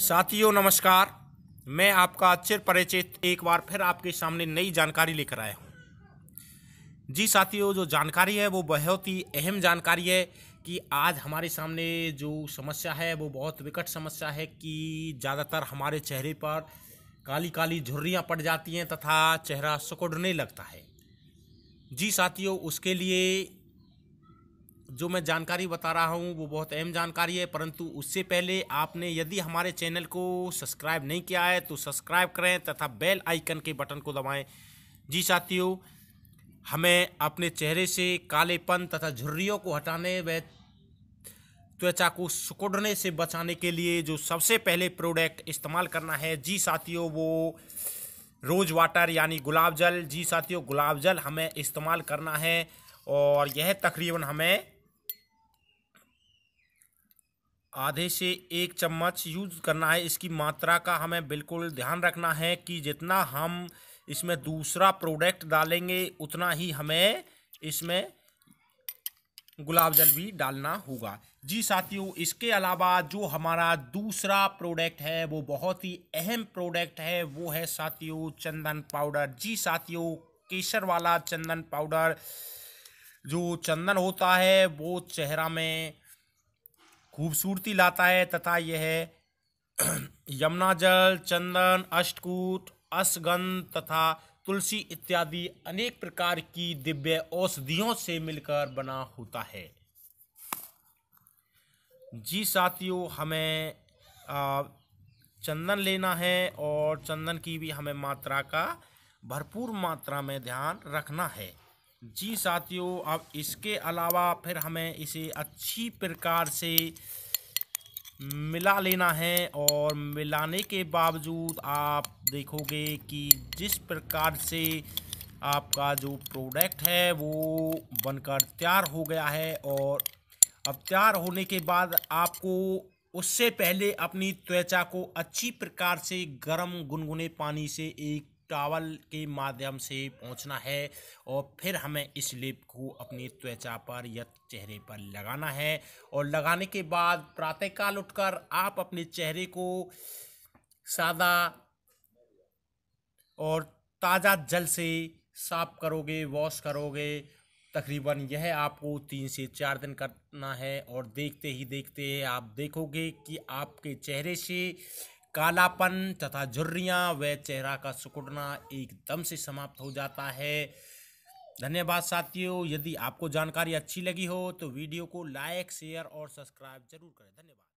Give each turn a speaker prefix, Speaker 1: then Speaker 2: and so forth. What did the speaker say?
Speaker 1: साथियों नमस्कार मैं आपका चिर परिचित एक बार फिर आपके सामने नई जानकारी लेकर आया हूँ जी साथियों जो जानकारी है वो बहुत ही अहम जानकारी है कि आज हमारे सामने जो समस्या है वो बहुत विकट समस्या है कि ज़्यादातर हमारे चेहरे पर काली काली झुर्रियाँ पड़ जाती हैं तथा चेहरा सकुड़ने लगता है जी साथियों उसके लिए जो मैं जानकारी बता रहा हूँ वो बहुत अहम जानकारी है परंतु उससे पहले आपने यदि हमारे चैनल को सब्सक्राइब नहीं किया है तो सब्सक्राइब करें तथा बेल आइकन के बटन को दबाएं जी साथियों हमें अपने चेहरे से कालेपन तथा झुर्रियों को हटाने व त्वचा को सुकुड़ने से बचाने के लिए जो सबसे पहले प्रोडक्ट इस्तेमाल करना है जी साथियों वो रोज़ वाटर यानी गुलाब जल जी साथियों गुलाब जल हमें इस्तेमाल करना है और यह तकरीबन हमें आधे से एक चम्मच यूज करना है इसकी मात्रा का हमें बिल्कुल ध्यान रखना है कि जितना हम इसमें दूसरा प्रोडक्ट डालेंगे उतना ही हमें इसमें गुलाब जल भी डालना होगा जी साथियों इसके अलावा जो हमारा दूसरा प्रोडक्ट है वो बहुत ही अहम प्रोडक्ट है वो है साथियों चंदन पाउडर जी साथियों केसर वाला चंदन पाउडर जो चंदन होता है वो चेहरा में खूबसूरती लाता है तथा यह यमुना जल चंदन अष्टकूट अश्वगंध तथा तुलसी इत्यादि अनेक प्रकार की दिव्य औषधियों से मिलकर बना होता है जी साथियों हमें चंदन लेना है और चंदन की भी हमें मात्रा का भरपूर मात्रा में ध्यान रखना है जी साथियों अब इसके अलावा फिर हमें इसे अच्छी प्रकार से मिला लेना है और मिलाने के बावजूद आप देखोगे कि जिस प्रकार से आपका जो प्रोडक्ट है वो बनकर तैयार हो गया है और अब तैयार होने के बाद आपको उससे पहले अपनी त्वचा को अच्छी प्रकार से गर्म गुनगुने पानी से एक टॉवल के माध्यम से पहुंचना है और फिर हमें इस लेप को अपनी त्वचा पर या चेहरे पर लगाना है और लगाने के बाद प्रातःकाल उठकर आप अपने चेहरे को सादा और ताज़ा जल से साफ करोगे वॉश करोगे तकरीबन यह आपको तीन से चार दिन करना है और देखते ही देखते आप देखोगे कि आपके चेहरे से कालापन तथा झुर्रियाँ व चेहरा का सुकुड़ना एकदम से समाप्त हो जाता है धन्यवाद साथियों यदि आपको जानकारी अच्छी लगी हो तो वीडियो को लाइक शेयर और सब्सक्राइब जरूर करें धन्यवाद